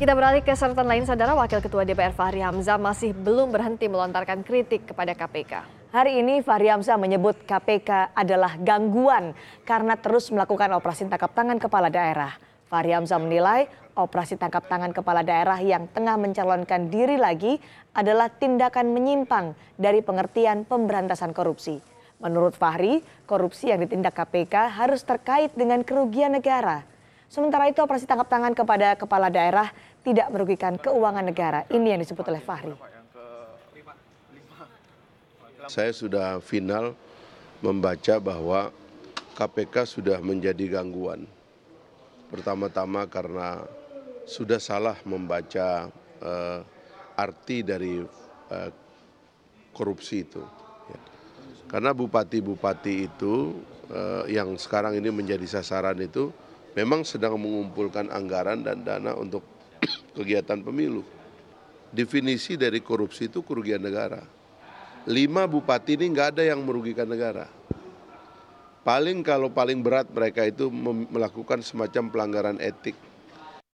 Kita beralih ke sorotan lain, Saudara Wakil Ketua DPR Fahri Hamzah masih belum berhenti melontarkan kritik kepada KPK. Hari ini Fahri Hamzah menyebut KPK adalah gangguan karena terus melakukan operasi tangkap tangan kepala daerah. Fahri Hamzah menilai operasi tangkap tangan kepala daerah yang tengah mencalonkan diri lagi adalah tindakan menyimpang dari pengertian pemberantasan korupsi. Menurut Fahri, korupsi yang ditindak KPK harus terkait dengan kerugian negara. Sementara itu operasi tangkap tangan kepada kepala daerah tidak merugikan keuangan negara. Ini yang disebut oleh Fahri. Saya sudah final membaca bahwa KPK sudah menjadi gangguan. Pertama-tama karena sudah salah membaca uh, arti dari uh, korupsi itu. Ya. Karena bupati-bupati itu uh, yang sekarang ini menjadi sasaran itu memang sedang mengumpulkan anggaran dan dana untuk kegiatan pemilu. Definisi dari korupsi itu kerugian negara. Lima bupati ini nggak ada yang merugikan negara. Paling kalau paling berat mereka itu melakukan semacam pelanggaran etik